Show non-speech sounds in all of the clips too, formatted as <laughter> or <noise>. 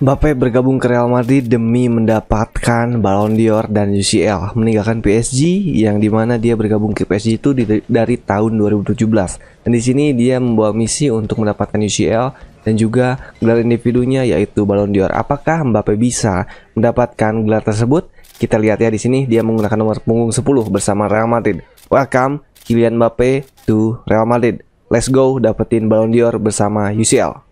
Mbappe bergabung ke Real Madrid demi mendapatkan Ballon d'Or dan UCL, meninggalkan PSG yang dimana dia bergabung ke PSG itu di, dari tahun 2017. Dan di sini dia membawa misi untuk mendapatkan UCL dan juga gelar individunya yaitu Ballon d'Or. Apakah Mbappe bisa mendapatkan gelar tersebut? Kita lihat ya di sini dia menggunakan nomor punggung 10 bersama Real Madrid. Welcome Kylian Mbappe to Real Madrid. Let's go dapetin Ballon d'Or bersama UCL.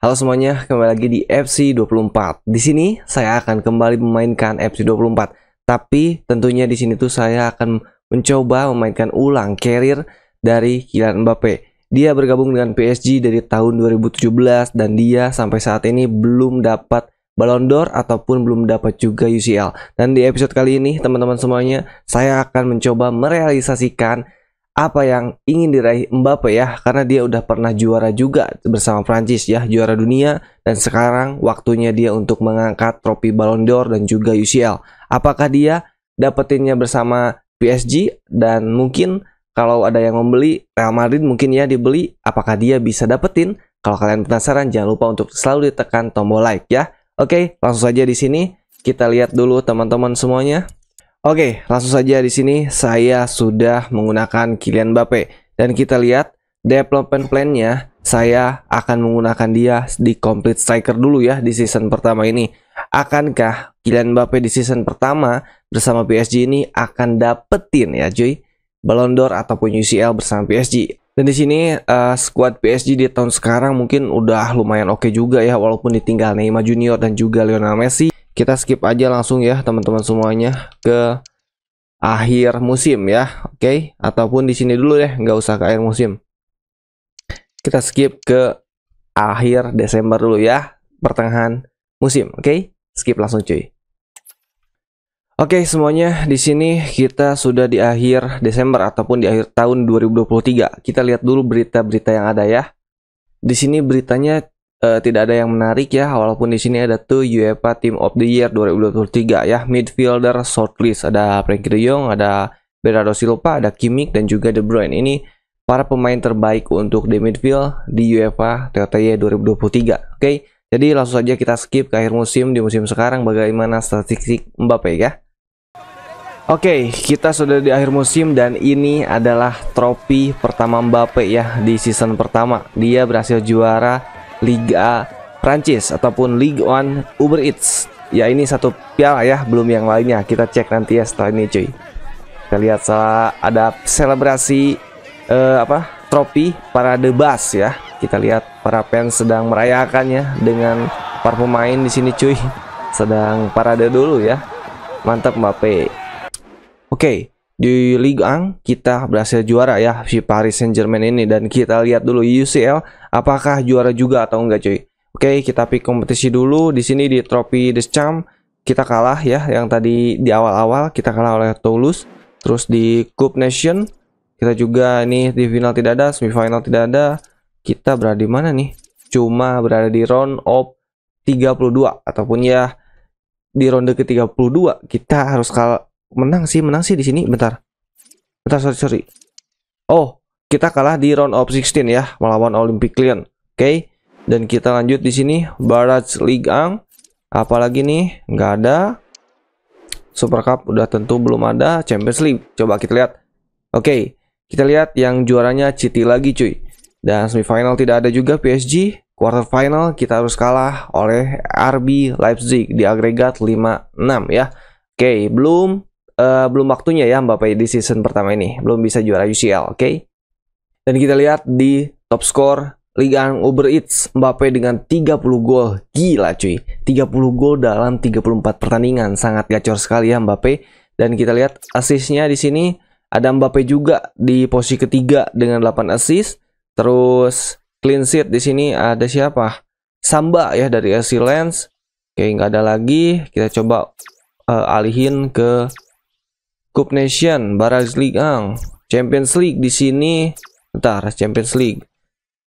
Halo semuanya, kembali lagi di FC24. Di sini saya akan kembali memainkan FC24, tapi tentunya di sini tuh saya akan mencoba memainkan ulang karir dari Kylian Mbappe. Dia bergabung dengan PSG dari tahun 2017 dan dia sampai saat ini belum dapat Ballon d'Or ataupun belum dapat juga UCL. Dan di episode kali ini teman-teman semuanya saya akan mencoba merealisasikan apa yang ingin diraih Mbappe ya karena dia udah pernah juara juga bersama Prancis ya juara dunia dan sekarang waktunya dia untuk mengangkat trofi Ballon d'Or dan juga UCL. Apakah dia dapetinnya bersama PSG dan mungkin kalau ada yang membeli Real Madrid mungkin ya dibeli apakah dia bisa dapetin? Kalau kalian penasaran jangan lupa untuk selalu ditekan tombol like ya. Oke, langsung saja di sini kita lihat dulu teman-teman semuanya. Oke, langsung saja di sini saya sudah menggunakan Kylian Mbappe dan kita lihat development plan-nya saya akan menggunakan dia di complete striker dulu ya di season pertama ini. Akankah Kylian Mbappe di season pertama bersama PSG ini akan dapetin ya cuy Ballon d'Or ataupun UCL bersama PSG. Dan di sini uh, eh, skuad PSG di tahun sekarang mungkin udah lumayan oke okay juga ya walaupun ditinggal Neymar Junior dan juga Lionel Messi kita skip aja langsung ya teman-teman semuanya ke akhir musim ya oke okay? ataupun di sini dulu deh nggak usah ke akhir musim kita skip ke akhir Desember dulu ya pertengahan musim oke okay? skip langsung cuy Oke okay, semuanya di sini kita sudah di akhir Desember ataupun di akhir tahun 2023. Kita lihat dulu berita-berita yang ada ya. Di sini beritanya uh, tidak ada yang menarik ya walaupun di sini ada tuh UEFA Team of the Year 2023 ya midfielder shortlist ada Frank De Jong ada Bernardo Silva ada Kimmich dan juga De Bruyne ini para pemain terbaik untuk di midfield di UEFA TOTY 2023 oke okay? jadi langsung saja kita skip ke akhir musim di musim sekarang bagaimana statistik Mbappe ya Oke, okay, kita sudah di akhir musim dan ini adalah trofi pertama Mbappe ya di season pertama. Dia berhasil juara Liga Prancis ataupun Ligue One Uber Eats. Ya ini satu piala ya, belum yang lainnya. Kita cek nanti ya setelah ini cuy. Kita lihat salah ada selebrasi uh, apa? Trofi para Bus ya. Kita lihat para fans sedang merayakannya dengan para pemain di sini cuy. Sedang parade dulu ya. Mantap Mbappe. Oke, okay di Ligue 1 kita berhasil juara ya si Paris Saint-Germain ini dan kita lihat dulu UCL apakah juara juga atau enggak cuy. Oke, kita pick kompetisi dulu di sini di trofi Deschamps kita kalah ya yang tadi di awal-awal kita kalah oleh Toulouse. Terus di Cup Nation kita juga nih di final tidak ada, semifinal tidak ada. Kita berada di mana nih? Cuma berada di round of 32 ataupun ya di ronde ke-32 kita harus kalah menang sih menang sih di sini bentar bentar sorry sorry oh kita kalah di round of 16 ya melawan Olympic Lyon oke okay. dan kita lanjut di sini Barat League Ang apalagi nih nggak ada Super Cup udah tentu belum ada Champions League coba kita lihat oke okay. kita lihat yang juaranya City lagi cuy dan semifinal tidak ada juga PSG quarter final kita harus kalah oleh RB Leipzig di agregat 5-6 ya oke okay. belum uh, belum waktunya ya Mbappe di season pertama ini. Belum bisa juara UCL, oke? Okay? Dan kita lihat di top skor Liga Uber Eats Mbappe dengan 30 gol. Gila cuy. 30 gol dalam 34 pertandingan. Sangat gacor sekali ya Mbappe. Dan kita lihat asisnya di sini ada Mbappe juga di posisi ketiga dengan 8 assist. Terus clean sheet di sini ada siapa? Samba ya dari AC Lens. Oke, nggak ada lagi. Kita coba uh, alihin ke Cup Nation, ang, Champions League di sini. Ntar Champions League.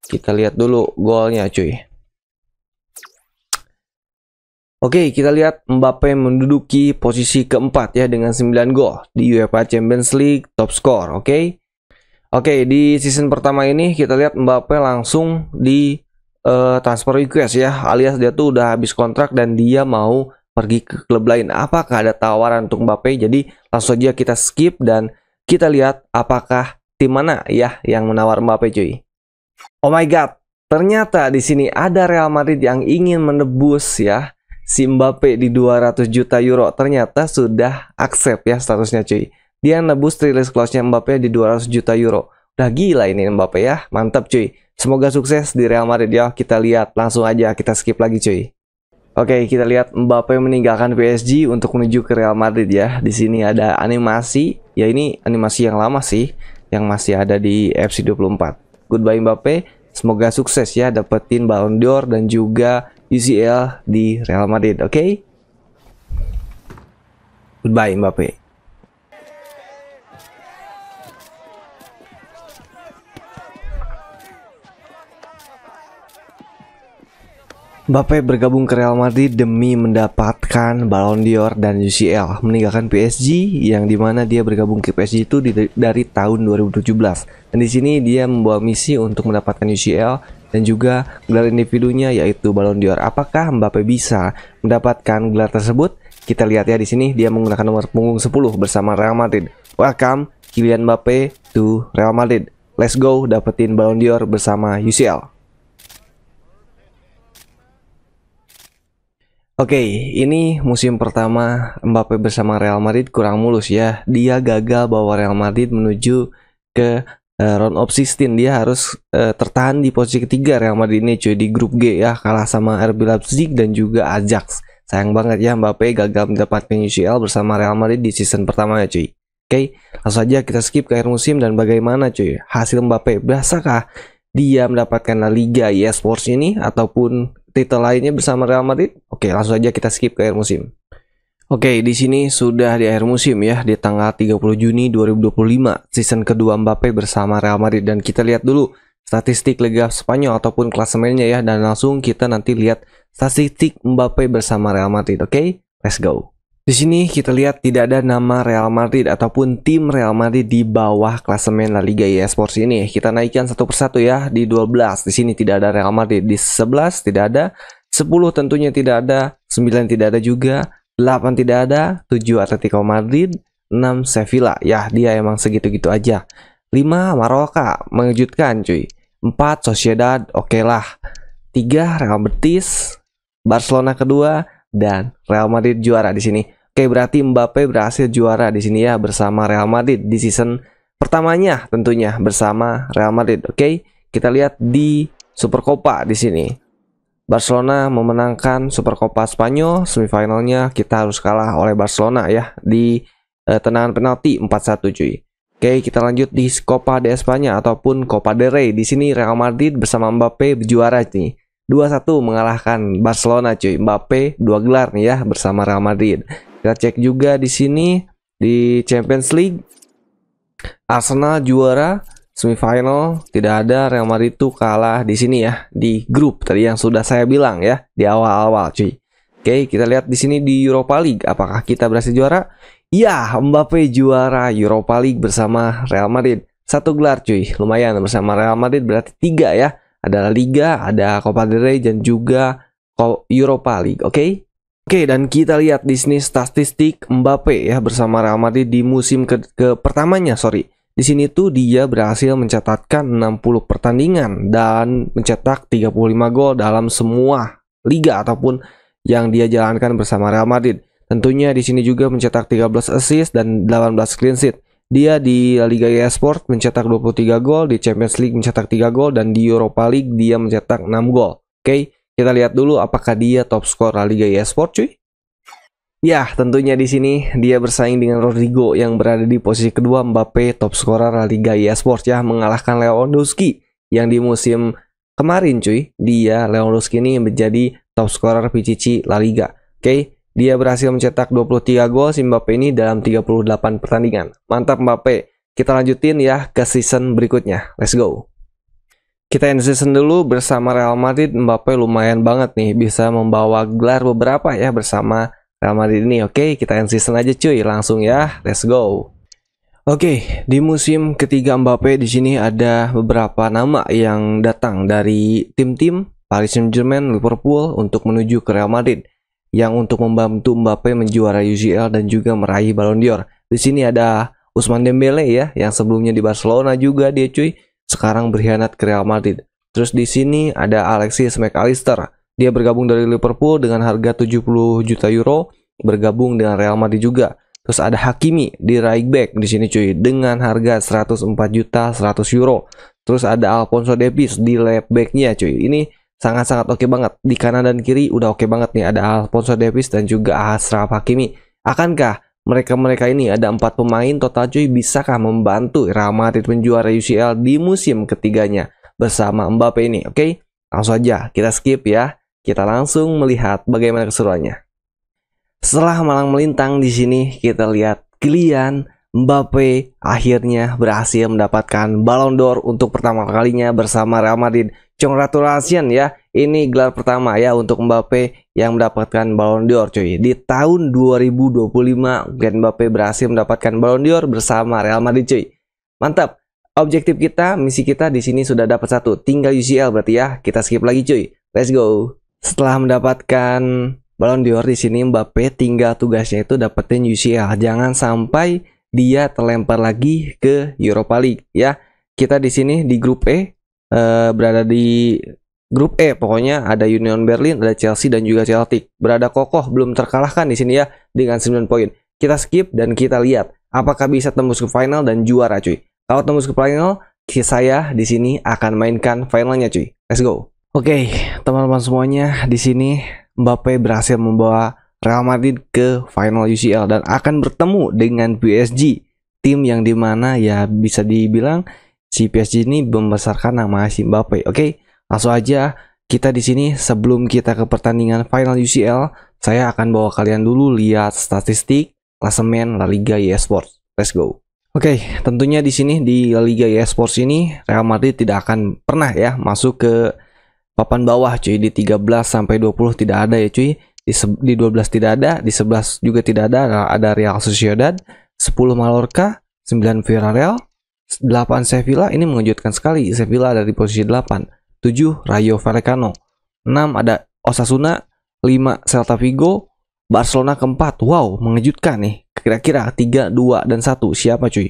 Kita lihat dulu golnya, cuy. Oke, kita lihat Mbappe menduduki posisi keempat ya dengan 9 gol di UEFA Champions League top score, oke? Okay? Oke, okay, di season pertama ini kita lihat Mbappe langsung di uh, transfer request ya, alias dia tuh udah habis kontrak dan dia mau pergi ke klub lain. Apakah ada tawaran untuk Mbappe? Jadi langsung aja kita skip dan kita lihat apakah tim mana ya yang menawar Mbappe cuy. Oh my god, ternyata di sini ada Real Madrid yang ingin menebus ya si Mbappe di 200 juta euro. Ternyata sudah accept ya statusnya cuy. Dia nebus release clause-nya Mbappe di 200 juta euro. Udah gila ini Mbappe ya, mantap cuy. Semoga sukses di Real Madrid ya. Kita lihat langsung aja kita skip lagi cuy. Oke, okay, kita lihat Mbappe meninggalkan PSG untuk menuju ke Real Madrid ya. Di sini ada animasi, ya ini animasi yang lama sih, yang masih ada di FC24. Goodbye Mbappe, semoga sukses ya dapetin Ballon d'Or dan juga UCL di Real Madrid, oke? Okay? Goodbye Mbappe. Mbappe bergabung ke Real Madrid demi mendapatkan Ballon d'Or dan UCL, meninggalkan PSG yang dimana dia bergabung ke PSG itu dari tahun 2017. Dan di sini dia membawa misi untuk mendapatkan UCL dan juga gelar individunya yaitu Ballon d'Or. Apakah Mbappe bisa mendapatkan gelar tersebut? Kita lihat ya di sini dia menggunakan nomor punggung 10 bersama Real Madrid. Welcome Kylian Mbappe to Real Madrid. Let's go dapetin Ballon d'Or bersama UCL. Oke, okay, ini musim pertama Mbappe bersama Real Madrid kurang mulus ya. Dia gagal bawa Real Madrid menuju ke uh, round of 16. Dia harus uh, tertahan di posisi ketiga Real Madrid ini cuy di grup G ya, kalah sama RB Leipzig dan juga Ajax. Sayang banget ya Mbappe gagal mendapatkan UCL bersama Real Madrid di season pertamanya cuy. Oke, okay, langsung aja kita skip ke akhir musim dan bagaimana cuy hasil Mbappe. Berasakah dia mendapatkan La Liga eSports Sports ini ataupun titel lainnya bersama Real Madrid? Oke, langsung aja kita skip ke akhir musim. Oke, di sini sudah di akhir musim ya, di tanggal 30 Juni 2025, season kedua Mbappe bersama Real Madrid dan kita lihat dulu statistik Liga Spanyol ataupun klasemennya ya dan langsung kita nanti lihat statistik Mbappe bersama Real Madrid, oke? Let's go. Di sini kita lihat tidak ada nama Real Madrid ataupun tim Real Madrid di bawah klasemen La Liga EA Sports ini. Kita naikkan satu persatu ya di 12. Di sini tidak ada Real Madrid, di 11 tidak ada, 10 tentunya tidak ada, 9 tidak ada juga, 8 tidak ada, 7 Atletico Madrid, 6 Sevilla. Ya, dia emang segitu-gitu aja. 5 Maroka, mengejutkan cuy. 4 Sociedad, oke okay lah. 3 Real Betis, Barcelona kedua, dan Real Madrid juara di sini. Oke, berarti Mbappe berhasil juara di sini ya bersama Real Madrid di season pertamanya tentunya bersama Real Madrid. Oke, kita lihat di Supercopa di sini. Barcelona memenangkan Supercopa Spanyol, semifinalnya kita harus kalah oleh Barcelona ya di eh, tenangan penalti 4-1 cuy. Oke, kita lanjut di Copa de España ataupun Copa del Rey. Di sini Real Madrid bersama Mbappe juara nih. 2-1 mengalahkan Barcelona cuy. Mbappe dua gelar nih ya bersama Real Madrid. Kita cek juga di sini di Champions League Arsenal juara semifinal tidak ada Real Madrid tuh kalah di sini ya di grup tadi yang sudah saya bilang ya di awal-awal cuy. Oke, kita lihat di sini di Europa League apakah kita berhasil juara? Ya, Mbappe juara Europa League bersama Real Madrid. Satu gelar cuy, lumayan bersama Real Madrid berarti tiga ya ada Liga, ada Copa del Rey dan juga Europa League, oke? Okay? Oke, okay, dan kita lihat di sini statistik Mbappe ya bersama Real Madrid di musim ke, ke pertamanya, sorry. Di sini tuh dia berhasil mencatatkan 60 pertandingan dan mencetak 35 gol dalam semua liga ataupun yang dia jalankan bersama Real Madrid. Tentunya di sini juga mencetak 13 assist dan 18 clean sheet. Dia di La Liga Sport mencetak 23 gol, di Champions League mencetak 3 gol, dan di Europa League dia mencetak 6 gol. Oke, okay? kita lihat dulu apakah dia top skor La Liga Sport cuy. Ya, tentunya di sini dia bersaing dengan Rodrigo yang berada di posisi kedua Mbappe top scorer La Liga Sport ya, mengalahkan Lewandowski yang di musim kemarin cuy, dia Lewandowski ini menjadi top scorer PCC La Liga. Oke, okay? Dia berhasil mencetak 23 gol si Mbappe ini dalam 38 pertandingan. Mantap Mbappe. Kita lanjutin ya ke season berikutnya. Let's go. Kita end season dulu bersama Real Madrid. Mbappe lumayan banget nih bisa membawa gelar beberapa ya bersama Real Madrid ini. Oke, kita end season aja cuy. Langsung ya. Let's go. Oke, di musim ketiga Mbappe di sini ada beberapa nama yang datang dari tim-tim Paris Saint-Germain, Liverpool untuk menuju ke Real Madrid yang untuk membantu Mbappe menjuara UCL dan juga meraih Ballon d'Or. Di sini ada Usman Dembele ya, yang sebelumnya di Barcelona juga dia cuy, sekarang berkhianat ke Real Madrid. Terus di sini ada Alexis McAllister. Dia bergabung dari Liverpool dengan harga 70 juta euro, bergabung dengan Real Madrid juga. Terus ada Hakimi di right back di sini cuy dengan harga 104 juta 100 euro. Terus ada Alfonso Davies di left backnya cuy. Ini sangat-sangat oke okay banget. Di kanan dan kiri udah oke okay banget nih ada Alfonso Davis dan juga Ashraf Hakimi. Akankah mereka-mereka ini ada empat pemain total cuy bisakah membantu Real Madrid menjuara UCL di musim ketiganya bersama Mbappe ini? Oke, okay? langsung aja kita skip ya. Kita langsung melihat bagaimana keseruannya. Setelah malang melintang di sini kita lihat Kylian Mbappe akhirnya berhasil mendapatkan Ballon d'Or untuk pertama kalinya bersama Real Madrid. Congratulations ya, ini gelar pertama ya untuk Mbappe yang mendapatkan Ballon d'Or cuy. Di tahun 2025, Gen Mbappe berhasil mendapatkan Ballon d'Or bersama Real Madrid cuy. Mantap. Objektif kita, misi kita di sini sudah dapat satu, tinggal UCL berarti ya. Kita skip lagi cuy. Let's go. Setelah mendapatkan Ballon d'Or di sini Mbappe tinggal tugasnya itu dapetin UCL. Jangan sampai dia terlempar lagi ke Europa League ya. Kita di sini di grup E e, berada di grup E pokoknya ada Union Berlin, ada Chelsea dan juga Celtic. Berada kokoh belum terkalahkan di sini ya dengan 9 poin. Kita skip dan kita lihat apakah bisa tembus ke final dan juara cuy. Kalau tembus ke final, saya di sini akan mainkan finalnya cuy. Let's go. Oke, okay, teman-teman semuanya, di sini Mbappe berhasil membawa Real Madrid ke final UCL dan akan bertemu dengan PSG tim yang dimana ya bisa dibilang si PSG ini membesarkan nama si Mbappe. Oke, okay? langsung aja kita di sini sebelum kita ke pertandingan final UCL, saya akan bawa kalian dulu lihat statistik klasemen La Liga eSports Sports. Let's go. Oke, okay, tentunya di sini di La Liga eSports Sports ini Real Madrid tidak akan pernah ya masuk ke papan bawah cuy di 13 sampai 20 tidak ada ya cuy di, di 12 tidak ada, di 11 juga tidak ada, nah, ada Real Sociedad, 10 Mallorca, 9 Villarreal, 8 Sevilla, ini mengejutkan sekali, Sevilla ada di posisi 8, 7 Rayo Vallecano, 6 ada Osasuna, 5 Celta Vigo, Barcelona keempat, wow mengejutkan nih, kira-kira 3, 2, dan 1, siapa cuy?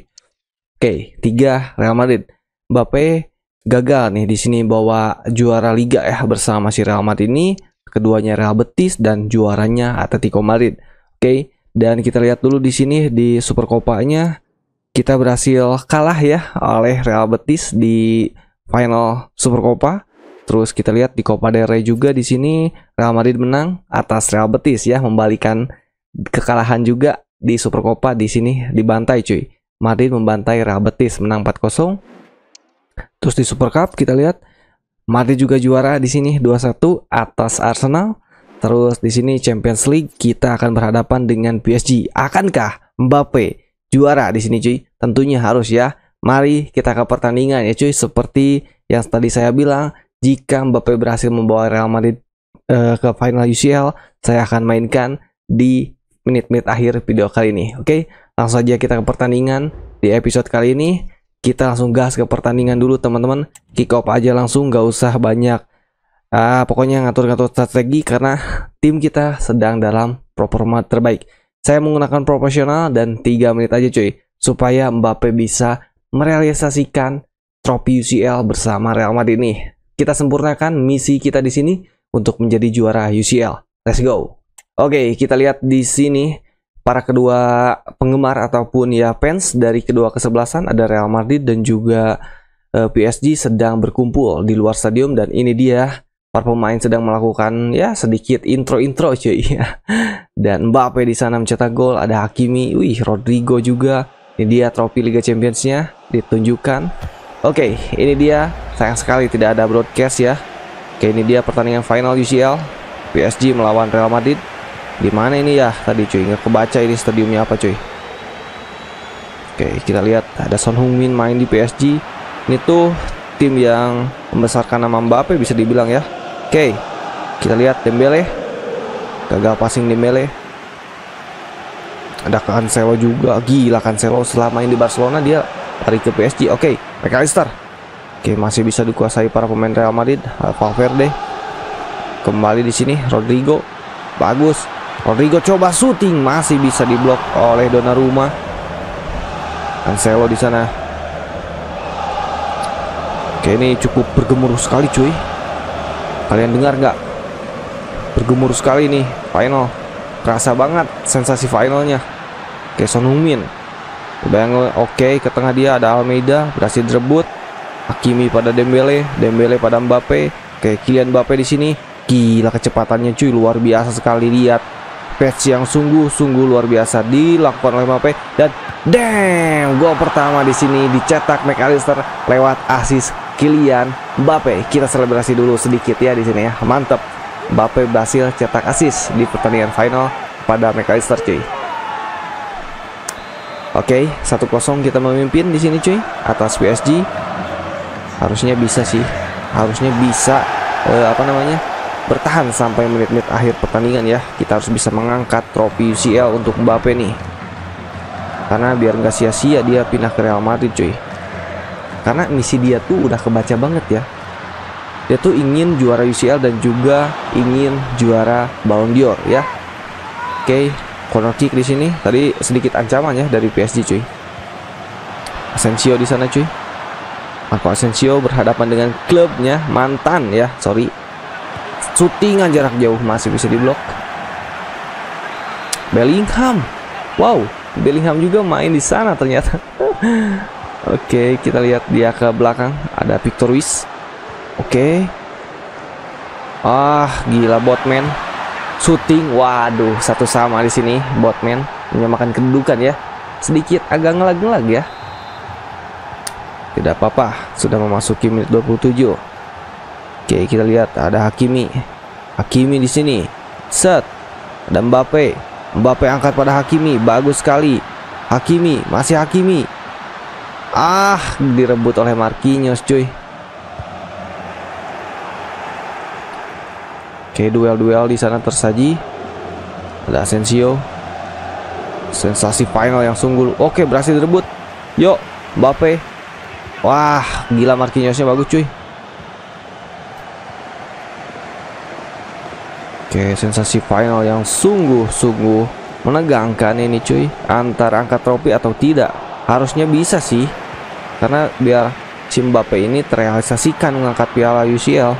Oke, 3 Real Madrid, Mbappe gagal nih di sini bawa juara liga ya bersama si Real Madrid ini keduanya Real Betis dan juaranya Atletico Madrid. Oke, okay? dan kita lihat dulu di sini di Supercopanya kita berhasil kalah ya oleh Real Betis di final Supercopa. Terus kita lihat di Copa del Rey juga di sini Real Madrid menang atas Real Betis ya membalikan kekalahan juga di Supercopa di sini dibantai cuy. Madrid membantai Real Betis menang 4-0. Terus di Super Cup kita lihat Madrid juga juara di sini 2-1 atas Arsenal. Terus di sini Champions League kita akan berhadapan dengan PSG. Akankah Mbappe juara di sini cuy? Tentunya harus ya. Mari kita ke pertandingan ya cuy. Seperti yang tadi saya bilang, jika Mbappe berhasil membawa Real Madrid uh, ke final UCL, saya akan mainkan di menit-menit akhir video kali ini. Oke, langsung aja kita ke pertandingan di episode kali ini kita langsung gas ke pertandingan dulu teman-teman kick off aja langsung nggak usah banyak ah, pokoknya ngatur-ngatur strategi karena tim kita sedang dalam performa terbaik saya menggunakan profesional dan 3 menit aja cuy supaya Mbappe bisa merealisasikan trofi UCL bersama Real Madrid nih kita sempurnakan misi kita di sini untuk menjadi juara UCL let's go oke okay, kita lihat di sini para kedua penggemar ataupun ya fans dari kedua kesebelasan ada Real Madrid dan juga uh, eh, PSG sedang berkumpul di luar stadium dan ini dia para pemain sedang melakukan ya sedikit intro-intro cuy ya. <laughs> Dan Mbappe di sana mencetak gol, ada Hakimi, wih Rodrigo juga. Ini dia trofi Liga Championsnya ditunjukkan. Oke, ini dia. Sayang sekali tidak ada broadcast ya. Oke, ini dia pertandingan final UCL. PSG melawan Real Madrid di mana ini ya tadi cuy nggak kebaca ini stadiumnya apa cuy Oke kita lihat ada Son Heung-min main di PSG Ini tuh tim yang membesarkan nama Mbappe bisa dibilang ya Oke kita lihat Dembele Gagal passing Dembele Ada Cancelo juga Gila Cancelo setelah main di Barcelona dia lari ke PSG Oke McAllister Oke masih bisa dikuasai para pemain Real Madrid Alfa Verde Kembali di sini Rodrigo Bagus Rodrigo coba syuting masih bisa diblok oleh Donnarumma. Cancelo di sana. Oke ini cukup bergemuruh sekali cuy. Kalian dengar nggak? Bergemuruh sekali nih final. Kerasa banget sensasi finalnya. Oke Son Heung-min. Udah oke ke tengah dia ada Almeida berhasil direbut. Hakimi pada Dembele, Dembele pada Mbappe. Oke Kylian Mbappe di sini. Gila kecepatannya cuy luar biasa sekali lihat Patch yang sungguh-sungguh luar biasa dilakukan oleh Mbappe dan damn gol pertama di sini dicetak McAllister lewat asis Kylian Mbappe. Kita selebrasi dulu sedikit ya di sini ya. Mantap. Mbappe berhasil cetak asis di pertandingan final pada McAllister cuy. Oke, okay, 1-0 kita memimpin di sini cuy atas PSG. Harusnya bisa sih. Harusnya bisa eh, apa namanya? bertahan sampai menit-menit akhir pertandingan ya kita harus bisa mengangkat trofi UCL untuk Mbappe nih karena biar nggak sia-sia dia pindah ke Real Madrid cuy karena misi dia tuh udah kebaca banget ya dia tuh ingin juara UCL dan juga ingin juara Ballon d'Or ya oke okay, corner kick di sini tadi sedikit ancaman ya dari PSG cuy Asensio di sana cuy Marco Asensio berhadapan dengan klubnya mantan ya sorry Sutingan jarak jauh masih bisa diblok. Bellingham. Wow, Bellingham juga main di sana ternyata. <laughs> Oke, okay, kita lihat dia ke belakang. Ada Victor Ruiz. Oke. Okay. Ah, gila Botman. Shooting. Waduh, satu sama di sini Botman menyamakan kedudukan ya. Sedikit agak ngelag-ngelag ya. Tidak apa-apa, sudah memasuki menit 27. Oke, kita lihat ada Hakimi. Hakimi di sini. Set. Ada Mbappe. Mbappe angkat pada Hakimi, bagus sekali. Hakimi, masih Hakimi. Ah, direbut oleh Marquinhos, cuy. Oke, duel-duel di sana tersaji. Ada Asensio. Sensasi final yang sungguh. Oke, berhasil direbut. Yuk, Mbappe. Wah, gila Marquinhosnya bagus, cuy. Oke, sensasi final yang sungguh-sungguh menegangkan ini cuy. Antara angkat trofi atau tidak, harusnya bisa sih. Karena biar Simbape ini terrealisasikan mengangkat piala UCL.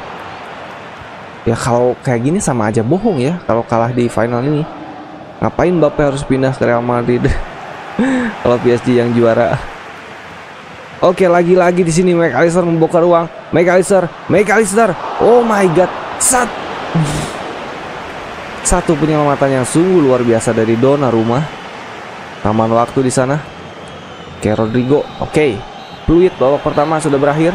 Ya kalau kayak gini sama aja bohong ya kalau kalah di final ini. Ngapain Mbappe harus pindah ke Real Madrid? <laughs> kalau PSG yang juara. Oke, lagi-lagi di sini McAllister membuka ruang. McAllister, McAllister. Oh my god. Sat. Satu penyelamatan yang sungguh luar biasa dari Dona rumah, Taman waktu di sana. Oke, Rodrigo. Oke. Fluid babak pertama sudah berakhir.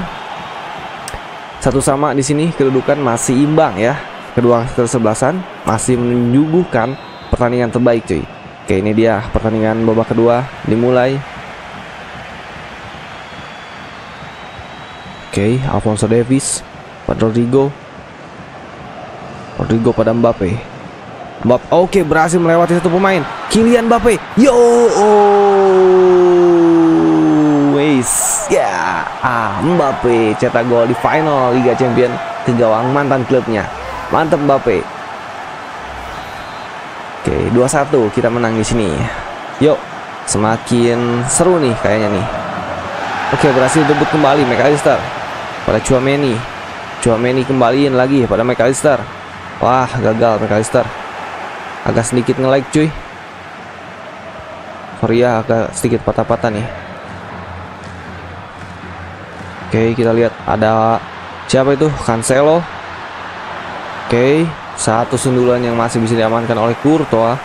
Satu sama di sini kedudukan masih imbang ya. Kedua kesebelasan masih menyuguhkan pertandingan terbaik cuy. Oke, ini dia pertandingan babak kedua dimulai. Oke, Alfonso Davis, Rodrigo, Rodrigo pada Mbappe Mbappe oke okay, berhasil melewati satu pemain. Kylian Mbappe, yo, oh, wes, ya, yeah. ah Mbappe cetak gol di final Liga Champion ke gawang mantan klubnya. Mantap Mbappe. Oke, okay, 2-1 kita menang di sini. Yuk, semakin seru nih kayaknya nih. Oke, okay, berhasil debut kembali McAllister pada Chouameni. Chouameni kembaliin lagi pada McAllister. Wah, gagal McAllister agak sedikit nge -like, cuy sorry ya agak sedikit patah-patah nih oke kita lihat ada siapa itu Cancelo oke satu sundulan yang masih bisa diamankan oleh Courtois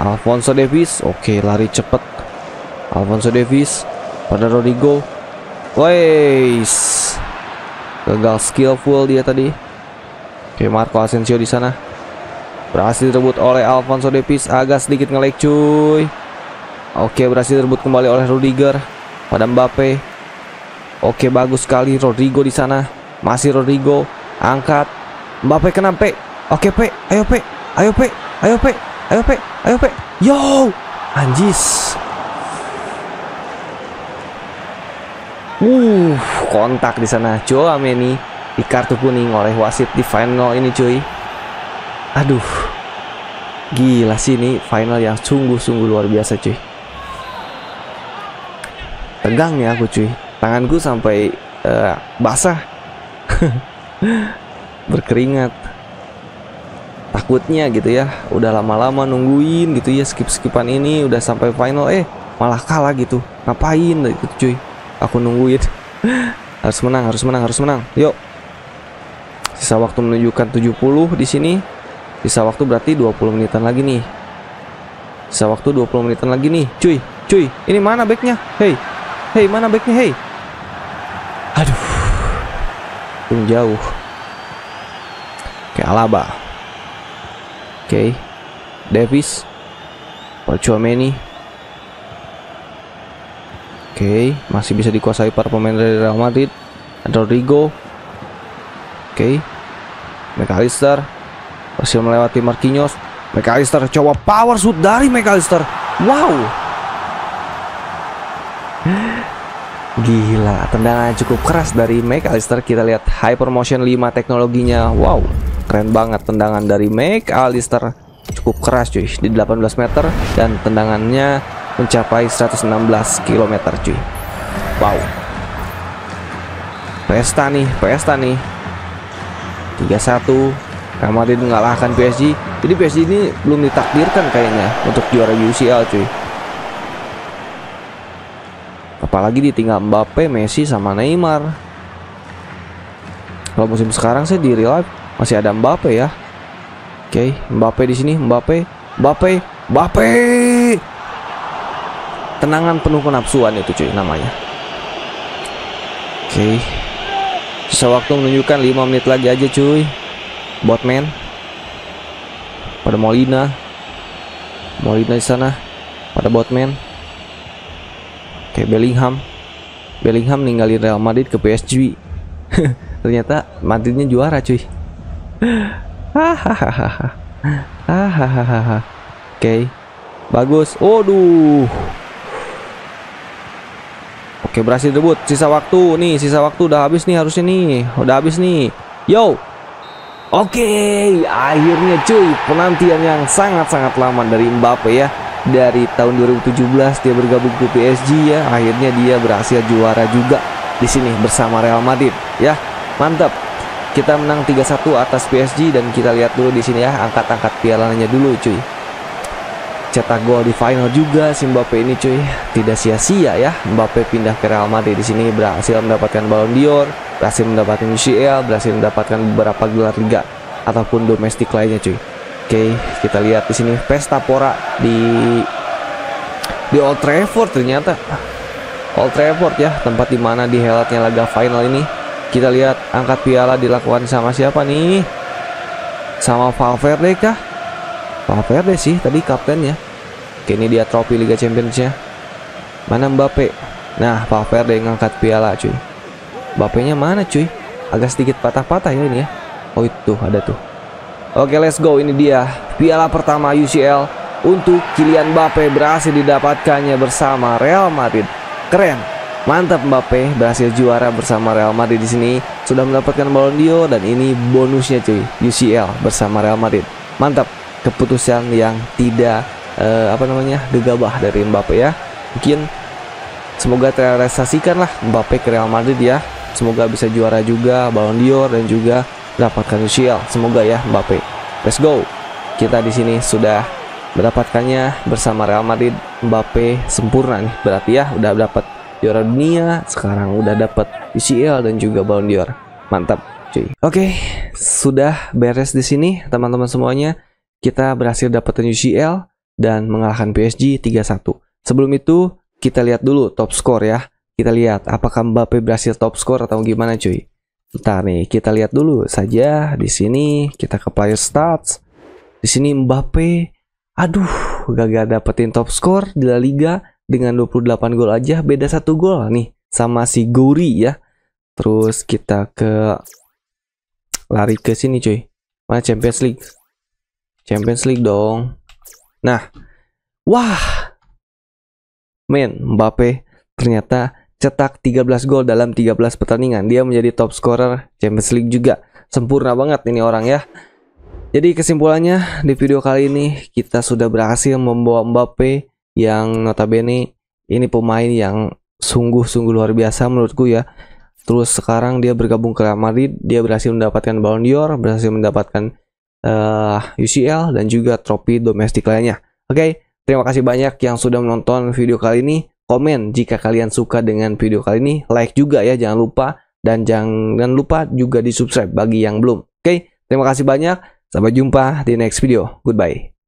Alfonso Davis oke lari cepet Alfonso Davis pada Rodrigo Weiss gagal skillful dia tadi Oke, Marco Asensio di sana. Berhasil direbut oleh Alfonso Davies, agak sedikit ngelek cuy. Oke, berhasil direbut kembali oleh Rudiger pada Mbappe. Oke, bagus sekali Rodrigo di sana. Masih Rodrigo, angkat. Mbappe kena P. Oke, P. Ayo, P. Ayo, P. Ayo, P. Ayo, P. Ayo, P. Yo! Anjis. Uh, kontak di sana. meni di kartu kuning oleh wasit di final ini cuy aduh gila sih ini final yang sungguh-sungguh luar biasa cuy tegang ya aku cuy tanganku sampai uh, basah <laughs> berkeringat takutnya gitu ya udah lama-lama nungguin gitu ya skip-skipan ini udah sampai final eh malah kalah gitu ngapain gitu cuy aku nungguin <laughs> harus menang harus menang harus menang yuk Sisa waktu menunjukkan 70 di sini. Sisa waktu berarti 20 menitan lagi nih. Sisa waktu 20 menitan lagi nih. Cuy, cuy, ini mana backnya? Hey, hey, mana backnya? Hey. Aduh. Itu jauh. Kayak Alaba. Oke. Okay. Davis. Chouameni. Oke, okay. masih bisa dikuasai para pemain dari Real Madrid. Ada Rodrigo. Oke. Okay. McAllister berhasil melewati Marquinhos McAllister coba power shoot dari McAllister wow gila tendangan cukup keras dari McAllister kita lihat hypermotion 5 teknologinya wow keren banget tendangan dari McAllister cukup keras cuy di 18 meter dan tendangannya mencapai 116 km cuy wow pesta nih pesta nih 3-1 Real Madrid mengalahkan PSG jadi PSG ini belum ditakdirkan kayaknya untuk juara UCL cuy apalagi ditinggal Mbappe, Messi sama Neymar kalau musim sekarang saya di real life masih ada Mbappe ya oke okay, Mbappe di sini Mbappe Mbappe Mbappe tenangan penuh kenapsuan itu cuy namanya oke okay. Sewaktu menunjukkan 5 menit lagi aja cuy. Botman. Pada Molina. Molina di sana. Pada Botman. Oke, Bellingham. Bellingham ninggalin Real Madrid ke PSG. <laughs> Ternyata Madridnya juara cuy. Hahaha. <laughs> Hahaha. Oke. Bagus. Waduh. Oke berhasil debut Sisa waktu nih Sisa waktu udah habis nih harusnya nih Udah habis nih Yo Oke Akhirnya cuy Penantian yang sangat-sangat lama dari Mbappe ya Dari tahun 2017 dia bergabung ke PSG ya Akhirnya dia berhasil juara juga di sini bersama Real Madrid ya mantap kita menang 3-1 atas PSG dan kita lihat dulu di sini ya angkat-angkat pialanya dulu cuy cetak gol di final juga si Mbappe ini cuy tidak sia-sia ya Mbappe pindah ke Real Madrid di sini berhasil mendapatkan Ballon d'Or berhasil mendapatkan UCL berhasil mendapatkan beberapa gelar liga ataupun domestik lainnya cuy oke kita lihat di sini pesta pora di di Old Trafford ternyata Old Trafford ya tempat dimana dihelatnya laga final ini kita lihat angkat piala dilakukan sama siapa nih sama Valverde kah Valverde ya, sih tadi kaptennya. Kini dia trofi Liga Champions ya Mana Mbappe? Nah, Valverde ngangkat piala cuy. Mbappe-nya mana cuy? Agak sedikit patah-patah ya ini ya. Oh itu ada tuh. Oke let's go ini dia piala pertama UCL untuk Kylian Mbappe berhasil didapatkannya bersama Real Madrid. Keren. Mantap Mbappe berhasil juara bersama Real Madrid di sini. Sudah mendapatkan Ballon d'Or dan ini bonusnya cuy UCL bersama Real Madrid. Mantap keputusan yang tidak uh, apa namanya gegabah dari Mbappe ya mungkin semoga terrealisasikan lah Mbappe ke Real Madrid ya semoga bisa juara juga Ballon d'Or dan juga mendapatkan Shield semoga ya Mbappe let's go kita di sini sudah mendapatkannya bersama Real Madrid Mbappe sempurna nih berarti ya udah dapat juara dunia sekarang udah dapat UCL dan juga Ballon d'Or mantap cuy oke okay, sudah beres di sini teman-teman semuanya kita berhasil dapetin UCL dan mengalahkan PSG 3-1. Sebelum itu, kita lihat dulu top score ya. Kita lihat apakah Mbappe berhasil top score atau gimana cuy. Bentar nih, kita lihat dulu saja di sini kita ke player stats. Di sini Mbappe aduh gagal dapetin top score di La Liga dengan 28 gol aja beda satu gol nih sama si Guri ya. Terus kita ke lari ke sini cuy. Mana Champions League? Champions League dong. Nah, wah. Men, Mbappe ternyata cetak 13 gol dalam 13 pertandingan. Dia menjadi top scorer Champions League juga. Sempurna banget ini orang ya. Jadi kesimpulannya di video kali ini kita sudah berhasil membawa Mbappe yang notabene ini pemain yang sungguh-sungguh luar biasa menurutku ya. Terus sekarang dia bergabung ke Real Madrid, dia berhasil mendapatkan Ballon d'Or, berhasil mendapatkan uh, eh, UCL dan juga trofi domestik lainnya. Oke, okay, terima kasih banyak yang sudah menonton video kali ini. Komen jika kalian suka dengan video kali ini, like juga ya jangan lupa dan jangan lupa juga di-subscribe bagi yang belum. Oke, okay, terima kasih banyak. Sampai jumpa di next video. Goodbye.